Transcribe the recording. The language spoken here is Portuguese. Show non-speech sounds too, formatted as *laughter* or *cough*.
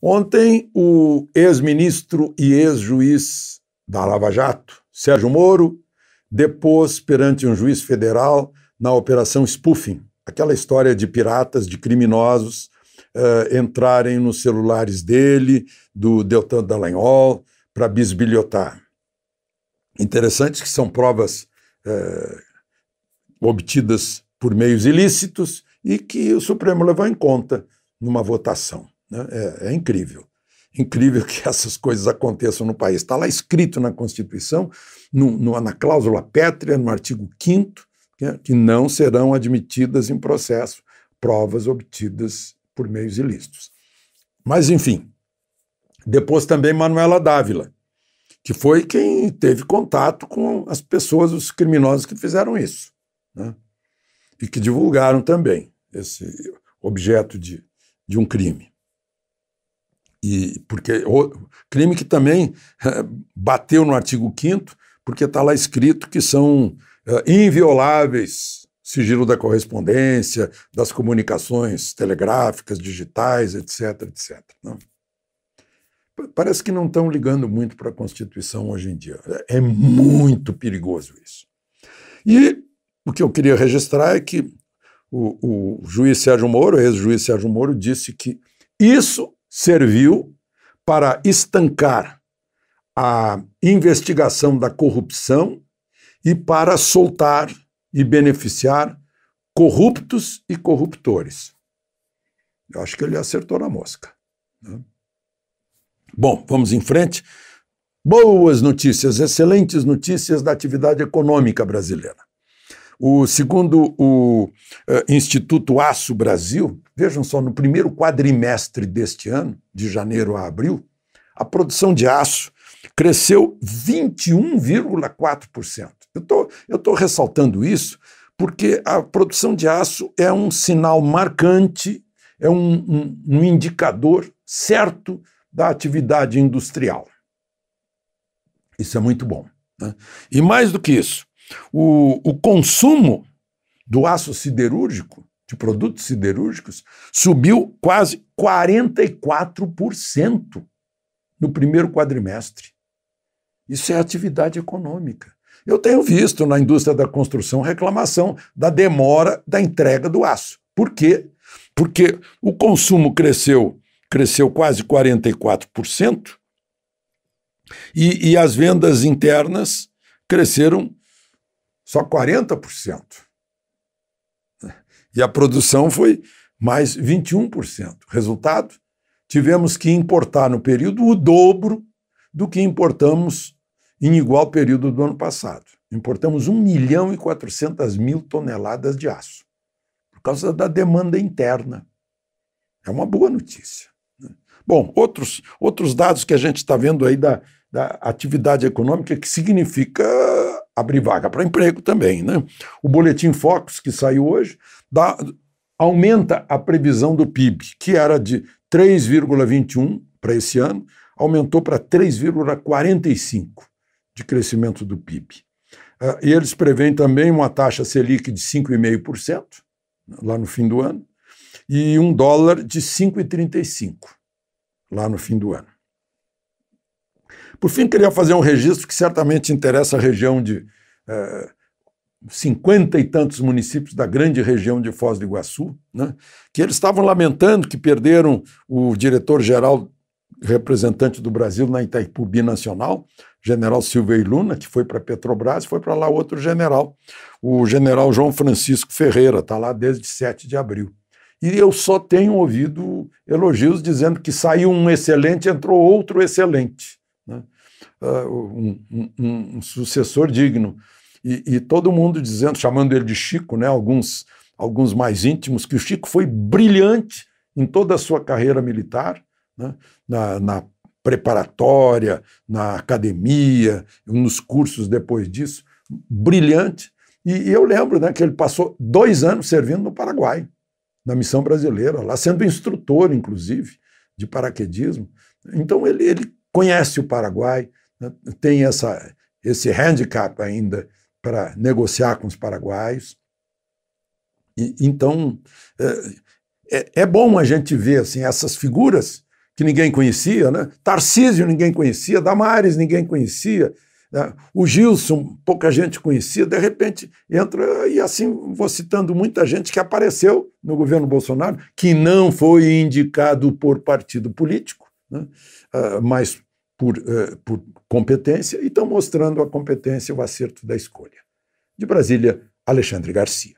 Ontem, o ex-ministro e ex-juiz da Lava Jato, Sérgio Moro, depôs perante um juiz federal na operação spoofing, aquela história de piratas, de criminosos uh, entrarem nos celulares dele, do Deltan Dallagnol, para bisbilhotar. Interessantes que são provas uh, obtidas por meios ilícitos e que o Supremo levou em conta numa votação. Né? É, é incrível. Incrível que *laughs* essas coisas aconteçam no país. Está lá escrito na Constituição, no, no, na cláusula pétrea, no artigo 5 é, que não serão admitidas em processo provas obtidas por meios ilícitos. Mas, enfim, depois também Manuela Dávila, que foi quem teve contato com as pessoas, os criminosos que fizeram isso, né? e que divulgaram também esse objeto de, de um crime. E porque o crime que também eh, bateu no artigo 5 porque está lá escrito que são eh, invioláveis sigilo da correspondência, das comunicações telegráficas, digitais, etc, etc. Não? Parece que não estão ligando muito para a Constituição hoje em dia. É, é muito perigoso isso. E o que eu queria registrar é que o, o juiz Sérgio Moro, ex-juiz Sérgio Moro, disse que isso serviu para estancar a investigação da corrupção e para soltar e beneficiar corruptos e corruptores. Eu acho que ele acertou na mosca. Né? Bom, vamos em frente. Boas notícias, excelentes notícias da atividade econômica brasileira. O segundo o uh, Instituto Aço Brasil, Vejam só, no primeiro quadrimestre deste ano, de janeiro a abril, a produção de aço cresceu 21,4%. Eu tô, estou ressaltando isso porque a produção de aço é um sinal marcante, é um, um, um indicador certo da atividade industrial. Isso é muito bom. Né? E mais do que isso, o, o consumo do aço siderúrgico de produtos siderúrgicos subiu quase 44% no primeiro quadrimestre. Isso é atividade econômica. Eu tenho visto na indústria da construção reclamação da demora da entrega do aço. Por quê? Porque o consumo cresceu, cresceu quase 44% e, e as vendas internas cresceram só 40%. E a produção foi mais 21%. Resultado? Tivemos que importar no período o dobro do que importamos em igual período do ano passado. Importamos 1 milhão e 400 mil toneladas de aço, por causa da demanda interna. É uma boa notícia. Né? Bom, outros, outros dados que a gente está vendo aí da, da atividade econômica, que significa abrir vaga para emprego também. Né? O boletim Focus, que saiu hoje, dá, aumenta a previsão do PIB, que era de 3,21 para esse ano, aumentou para 3,45 de crescimento do PIB. Uh, ah, e eles preveem também uma taxa Selic de 5,5% lá no fim do ano e um dólar de 5,35 lá no fim do ano. Por fim, queria fazer um registro que certamente interessa a região de eh, cinquenta e tantos municípios da grande região de Foz do Iguaçu, né, que eles estavam lamentando que perderam o diretor-geral representante do Brasil na Itaipu Binacional, general Silveira Luna, que foi para Petrobras, foi para lá outro general, o general João Francisco Ferreira, está lá desde 7 de abril. E eu só tenho ouvido elogios dizendo que saiu um excelente, entrou outro excelente né? Ah, um, um, um, sucessor digno. E, e, todo mundo dizendo, chamando ele de Chico, né? alguns, alguns mais íntimos, que o Chico foi brilhante em toda a sua carreira militar, né? na, na preparatória, na academia, nos cursos depois disso, brilhante. E, e, eu lembro né, que ele passou dois anos servindo no Paraguai, na missão brasileira, lá sendo instrutor, inclusive, de paraquedismo. Então ele, ele conhece o Paraguai, né, tem essa, esse handicap ainda para negociar com os paraguaios. E, então, é, é, é bom a gente ver assim, essas figuras que ninguém conhecia, né? Tarcísio ninguém conhecia, Damares ninguém conhecia, né? o Gilson pouca gente conhecia, de repente entra, e assim vou citando muita gente que apareceu no governo Bolsonaro, que não foi indicado por partido político, né? uh, mas por, uh, por competência e estão mostrando a competência, o acerto da escolha. De Brasília, Alexandre Garcia.